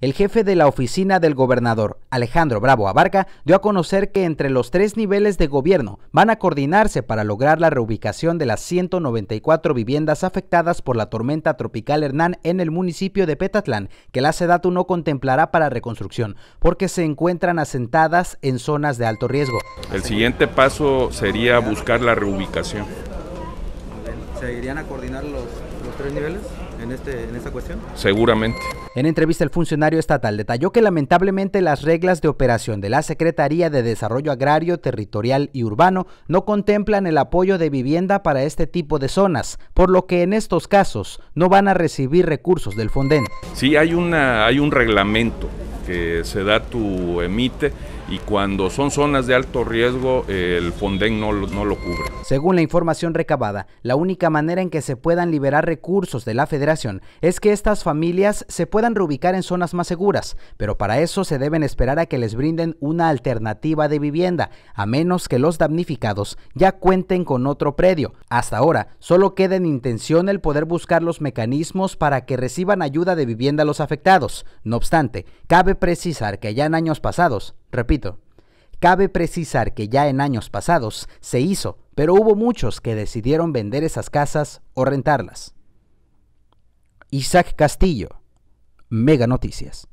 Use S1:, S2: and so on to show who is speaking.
S1: El jefe de la oficina del gobernador, Alejandro Bravo Abarca, dio a conocer que entre los tres niveles de gobierno van a coordinarse para lograr la reubicación de las 194 viviendas afectadas por la tormenta tropical Hernán en el municipio de Petatlán, que la SEDATU no contemplará para reconstrucción, porque se encuentran asentadas en zonas de alto riesgo.
S2: El siguiente paso sería buscar la reubicación.
S1: ¿Se irían a coordinar los, los tres niveles? Este, en, esta cuestión?
S2: Seguramente.
S1: En entrevista, el funcionario estatal detalló que lamentablemente las reglas de operación de la Secretaría de Desarrollo Agrario, Territorial y Urbano no contemplan el apoyo de vivienda para este tipo de zonas, por lo que en estos casos no van a recibir recursos del Fonden.
S2: Sí, hay, una, hay un reglamento que se da tu emite y cuando son zonas de alto riesgo el Fonden no, no lo cubre.
S1: Según la información recabada, la única manera en que se puedan liberar recursos de la federación es que estas familias se puedan reubicar en zonas más seguras, pero para eso se deben esperar a que les brinden una alternativa de vivienda, a menos que los damnificados ya cuenten con otro predio. Hasta ahora, solo queda en intención el poder buscar los mecanismos para que reciban ayuda de vivienda a los afectados. No obstante, cabe precisar que ya en años pasados, Repito, cabe precisar que ya en años pasados se hizo, pero hubo muchos que decidieron vender esas casas o rentarlas. Isaac Castillo, Mega Noticias.